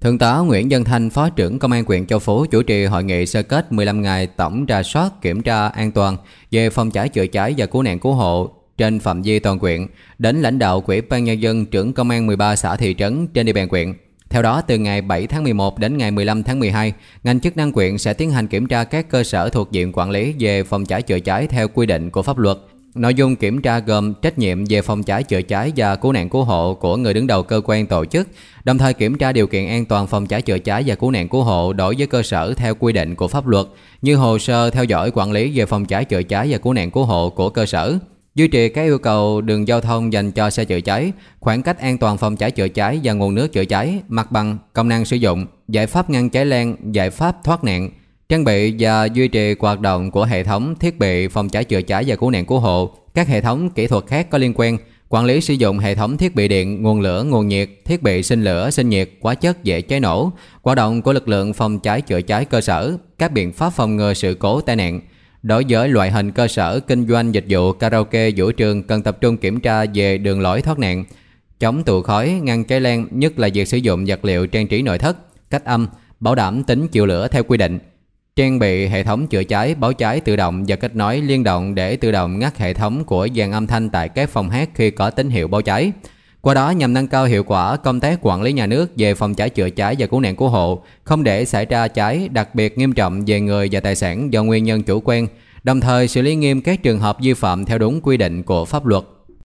Thượng tá Nguyễn Dân Thanh, Phó trưởng Công an huyện Châu Phú chủ trì hội nghị sơ kết 15 ngày tổng ra soát kiểm tra an toàn về phòng cháy chữa cháy và cứu nạn cứu hộ trên phạm vi toàn quyện đến lãnh đạo Quỹ ban nhân dân trưởng công an 13 xã thị trấn trên địa bàn quyện. Theo đó, từ ngày 7 tháng 11 đến ngày 15 tháng 12, ngành chức năng quyện sẽ tiến hành kiểm tra các cơ sở thuộc diện quản lý về phòng cháy chữa cháy theo quy định của pháp luật Nội dung kiểm tra gồm trách nhiệm về phòng cháy chữa cháy và cứu nạn cứu hộ của người đứng đầu cơ quan tổ chức, đồng thời kiểm tra điều kiện an toàn phòng cháy chữa cháy và cứu nạn cứu hộ đối với cơ sở theo quy định của pháp luật, như hồ sơ theo dõi quản lý về phòng cháy chữa cháy và cứu nạn cứu hộ của cơ sở, duy trì các yêu cầu đường giao thông dành cho xe chữa cháy, khoảng cách an toàn phòng cháy chữa cháy và nguồn nước chữa cháy, mặt bằng, công năng sử dụng, giải pháp ngăn cháy lan, giải pháp thoát nạn, Trang bị và duy trì hoạt động của hệ thống thiết bị phòng cháy chữa cháy và cứu nạn cứu hộ, các hệ thống kỹ thuật khác có liên quan, quản lý sử dụng hệ thống thiết bị điện, nguồn lửa, nguồn nhiệt, thiết bị sinh lửa, sinh nhiệt, hóa chất dễ cháy nổ, hoạt động của lực lượng phòng cháy chữa cháy cơ sở, các biện pháp phòng ngừa sự cố tai nạn. Đối với loại hình cơ sở kinh doanh dịch vụ karaoke vũ trường cần tập trung kiểm tra về đường lối thoát nạn, chống tụ khói, ngăn cháy lan, nhất là việc sử dụng vật liệu trang trí nội thất, cách âm, bảo đảm tính chịu lửa theo quy định. Trang bị hệ thống chữa cháy, báo cháy tự động và kết nối liên động để tự động ngắt hệ thống của dàn âm thanh tại các phòng hát khi có tín hiệu báo cháy. Qua đó nhằm nâng cao hiệu quả công tác quản lý nhà nước về phòng cháy chữa cháy và cứu nạn cứu hộ, không để xảy ra cháy đặc biệt nghiêm trọng về người và tài sản do nguyên nhân chủ quan, đồng thời xử lý nghiêm các trường hợp vi phạm theo đúng quy định của pháp luật.